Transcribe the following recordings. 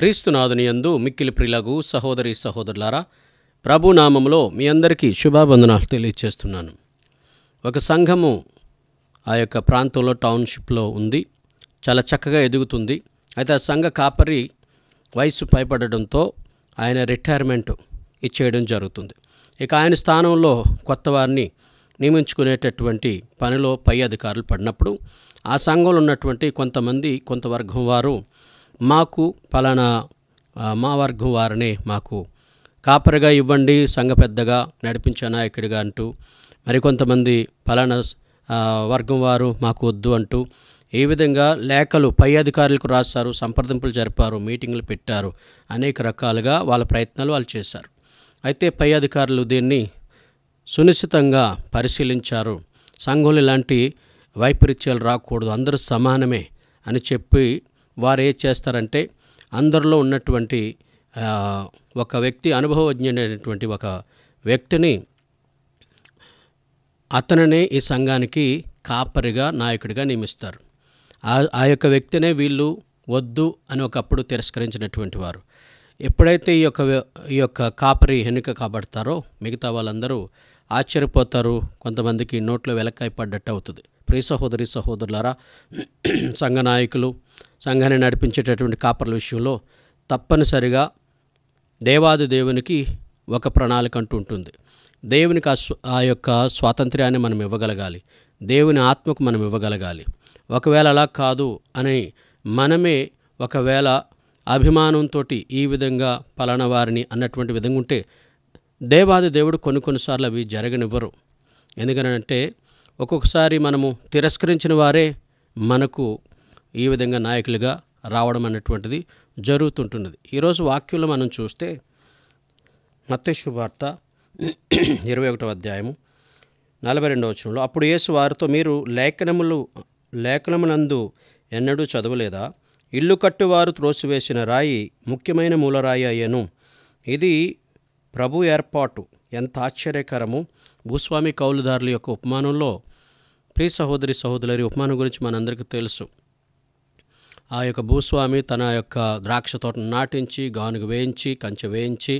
క్రీస్తునాథునియందు మిక్కిలి ప్రిలగు సహోదరి సహోదరులారా ప్రభునామంలో మీ అందరికీ శుభాబంధనాలు తెలియచేస్తున్నాను ఒక సంఘము ఆ యొక్క ప్రాంతంలో టౌన్షిప్లో ఉంది చాలా చక్కగా ఎదుగుతుంది అయితే ఆ సంఘ కాపరి వయసు పైపడడంతో ఆయన రిటైర్మెంట్ ఇచ్చేయడం జరుగుతుంది ఇక ఆయన స్థానంలో కొత్త వారిని నియమించుకునేటటువంటి పనిలో పై అధికారులు పడినప్పుడు ఆ సంఘంలో ఉన్నటువంటి కొంతమంది కొంత వర్గం వారు మాకు పలానా మా వర్గం వారిని మాకు కాపరిగా ఇవ్వండి సంఘ పెద్దగా నడిపించే నాయకుడిగా అంటూ మరికొంతమంది ఫలానా వర్గం వారు మాకు వద్దు అంటూ ఈ విధంగా లేఖలు పై అధికారులకు రాశారు సంప్రదింపులు జరిపారు మీటింగ్లు పెట్టారు అనేక రకాలుగా వాళ్ళ ప్రయత్నాలు వాళ్ళు చేశారు అయితే పై అధికారులు దీన్ని సునిశ్చితంగా పరిశీలించారు సంఘంలో ఇలాంటి వైపరీత్యాలు రాకూడదు అందరూ సమానమే అని చెప్పి వారు ఏం చేస్తారంటే అందరిలో ఉన్నటువంటి ఒక వ్యక్తి అనుభవజ్ఞుడైనటువంటి ఒక వ్యక్తిని అతనినే ఈ సంఘానికి కాపరిగా నాయకుడిగా నియమిస్తారు ఆ యొక్క వ్యక్తినే వీళ్ళు వద్దు అని ఒకప్పుడు తిరస్కరించినటువంటి వారు ఎప్పుడైతే ఈ యొక్క ఈ యొక్క కాపరి ఎన్నిక కాబడతారో మిగతా వాళ్ళందరూ ఆశ్చర్యపోతారు కొంతమందికి నోట్లో వెలక్కాయ పడ్డట్టు అవుతుంది ప్రియ సహోదరి సహోదరులారా సంఘ నాయకులు సంఘాన్ని నడిపించేటటువంటి కాపర్ల విషయంలో తప్పనిసరిగా దేవాది దేవునికి ఒక ప్రణాళిక అంటూ ఉంటుంది దేవునికి ఆ యొక్క స్వాతంత్ర్యాన్ని మనం ఇవ్వగలగాలి దేవుని ఆత్మకు మనం ఇవ్వగలగాలి ఒకవేళ అలా కాదు అని మనమే ఒకవేళ అభిమానంతో ఈ విధంగా పలానా వారిని అన్నటువంటి విధంగా ఉంటే దేవాది దేవుడు కొన్ని కొన్నిసార్లు అవి జరగనివ్వరు ఎందుకనంటే ఒక్కొక్కసారి మనము తిరస్కరించిన వారే మనకు ఈ విధంగా నాయకులుగా రావడం అనేటువంటిది జరుగుతుంటున్నది ఈరోజు వాక్యంలో మనం చూస్తే మత్స్యువార్త ఇరవై ఒకటో అధ్యాయము నలభై రెండవ వచనంలో అప్పుడు యేసు వారితో మీరు లేఖనములు లేఖనములందు ఎన్నడూ చదవలేదా ఇల్లు కట్టువారు త్రోసివేసిన రాయి ముఖ్యమైన మూలరాయి అయ్యను ఇది ప్రభు ఏర్పాటు ఎంత ఆశ్చర్యకరము భూస్వామి కౌలుదారుల యొక్క ఉపమానంలో ప్రీ సహోదరి సహోదరి ఉపమానం గురించి మనందరికీ తెలుసు ఆ యొక్క భూస్వామి తన యొక్క ద్రాక్ష తోటను నాటించి గానుగ వేయించి కంచె వేయించి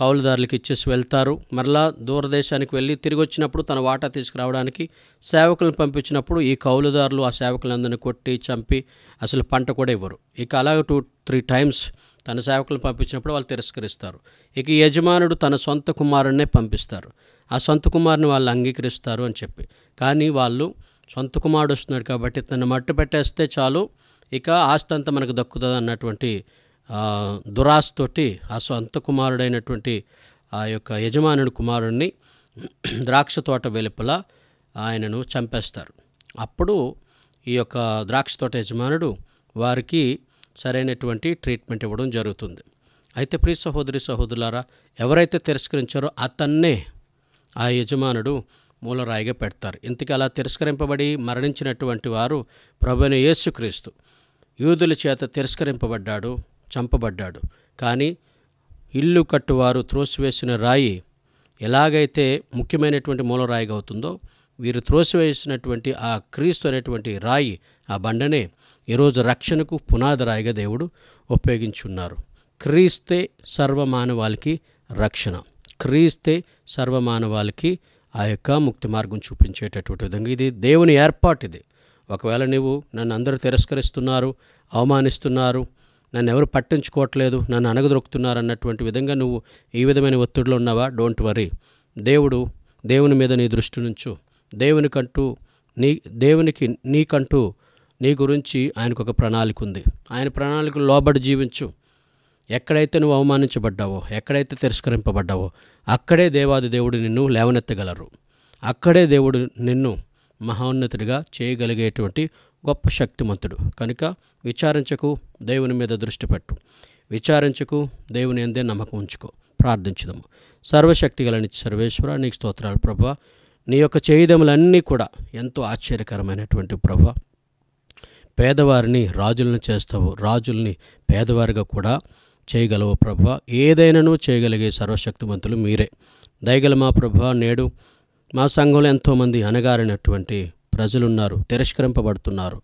కౌలుదారులకు ఇచ్చేసి వెళ్తారు మరలా దూరదేశానికి వెళ్ళి తిరిగి వచ్చినప్పుడు తన వాటా తీసుకురావడానికి సేవకులను పంపించినప్పుడు ఈ కౌలుదారులు ఆ సేవకులందరినీ కొట్టి చంపి అసలు పంట కూడా ఇవ్వరు ఇక అలాగ టూ త్రీ టైమ్స్ తన సేవకులను పంపించినప్పుడు వాళ్ళు తిరస్కరిస్తారు ఇక యజమానుడు తన సొంత కుమారుడినే పంపిస్తారు ఆ సొంత కుమారుని వాళ్ళు అంగీకరిస్తారు అని చెప్పి కానీ వాళ్ళు సొంత కుమారుడు వస్తున్నాడు కాబట్టి తను మట్టు పెట్టేస్తే చాలు ఇక ఆస్తి అంతా మనకు దక్కుతుంది అన్నటువంటి దురాస్తోటి ఆ సొంత కుమారుడైనటువంటి ఆ యొక్క యజమానుడి కుమారుడిని ద్రాక్ష తోట వెలుపల ఆయనను చంపేస్తారు అప్పుడు ఈ యొక్క ద్రాక్ష తోట యజమానుడు వారికి సరైనటువంటి ట్రీట్మెంట్ ఇవ్వడం జరుగుతుంది అయితే ప్రియ సహోదరి సహోదరులారా ఎవరైతే తిరస్కరించారో అతన్నే ఆ యజమానుడు మూలరాయిగా పెడతారు ఇంతకీ అలా తిరస్కరింపబడి మరణించినటువంటి వారు ప్రభుని యేసుక్రీస్తు యూదుల చేత తిరస్కరింపబడ్డాడు చంపబడ్డాడు కానీ ఇల్లు కట్టువారు త్రోసివేసిన రాయి ఎలాగైతే ముఖ్యమైనటువంటి మూలరాయిగా అవుతుందో వీరు త్రోసివేసినటువంటి ఆ క్రీస్తు అనేటువంటి రాయి ఆ బండనే ఈరోజు రక్షణకు పునాది రాయిగా దేవుడు ఉపయోగించున్నారు క్రీస్తే సర్వమానవాళికి రక్షణ క్రీస్తే సర్వమానవాళికి ఆ యొక్క ముక్తి మార్గం చూపించేటటువంటి విధంగా ఇది దేవుని ఏర్పాటు ఇది ఒకవేళ నువ్వు నన్ను అందరూ తిరస్కరిస్తున్నారు అవమానిస్తున్నారు నన్ను ఎవరు పట్టించుకోవట్లేదు నన్ను అనగదొరుకుతున్నారు అన్నటువంటి విధంగా నువ్వు ఈ విధమైన ఒత్తిడిలో ఉన్నావా డోంట్ వరీ దేవుడు దేవుని మీద నీ దృష్టి నుంచు దేవునికంటూ నీ దేవునికి నీకంటూ నీ గురించి ఆయనకు ఒక ప్రణాళిక ఉంది ఆయన ప్రణాళిక లోబడి జీవించు ఎక్కడైతే నువ్వు అవమానించబడ్డావో ఎక్కడైతే తిరస్కరింపబడ్డావో అక్కడే దేవాది దేవుడు నిన్ను లేవనెత్తగలరు అక్కడే దేవుడు నిన్ను మహోన్నతుడిగా చేయగలిగేటువంటి గొప్ప శక్తిమంతుడు కనుక విచారించకు దేవుని మీద దృష్టి పెట్టు విచారించకు దేవుని ఎందే నమ్మకం ఉంచుకో ప్రార్థించదము సర్వశక్తి గలని సర్వేశ్వర నీకు స్తోత్రాలు ప్రభా నీ యొక్క చేయదములన్నీ కూడా ఎంతో ఆశ్చర్యకరమైనటువంటి ప్రభా పేదవారిని రాజులను చేస్తావు రాజుల్ని పేదవారిగా కూడా చేయగలవు ప్రభా ఏదైనాను చేయగలిగే సర్వశక్తివంతులు మీరే దయగల మా ప్రభా నేడు మా సంఘంలో ఎంతోమంది అనగారినటువంటి ప్రజలున్నారు తిరస్కరింపబడుతున్నారు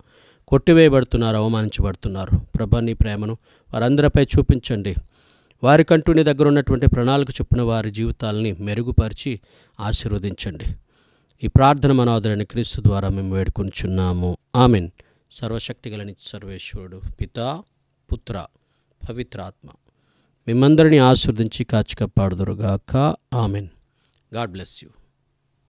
కొట్టివేయబడుతున్నారు అవమానించబడుతున్నారు ప్రభాని నీ ప్రేమను వారందరిపై చూపించండి వారికంటూ నీ దగ్గర ఉన్నటువంటి ప్రణాళిక చొప్పున వారి జీవితాలని మెరుగుపరిచి ఆశీర్వదించండి ఈ ప్రార్థన మనోదరిని క్రీస్తు ద్వారా మేము వేడుకొంచున్నాము ఆమెన్ సర్వశక్తిగలని సర్వేశ్వరుడు పిత పుత్ర పవిత్రాత్మ మిమ్మందరినీ ఆశీర్వదించి కాచి ఆమెన్ గాడ్ బ్లెస్ యూ